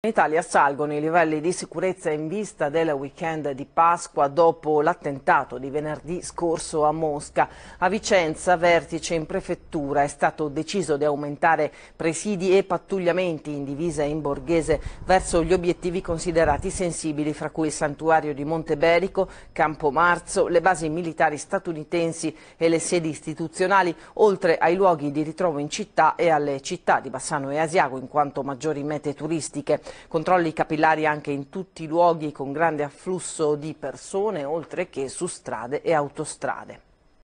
In Italia salgono i livelli di sicurezza in vista del weekend di Pasqua dopo l'attentato di venerdì scorso a Mosca. A Vicenza, vertice in prefettura, è stato deciso di aumentare presidi e pattugliamenti in divisa e in borghese verso gli obiettivi considerati sensibili, fra cui il santuario di Monteberico, Campo Marzo, le basi militari statunitensi e le sedi istituzionali, oltre ai luoghi di ritrovo in città e alle città di Bassano e Asiago in quanto maggiori mete turistiche. Controlli capillari anche in tutti i luoghi con grande afflusso di persone, oltre che su strade e autostrade.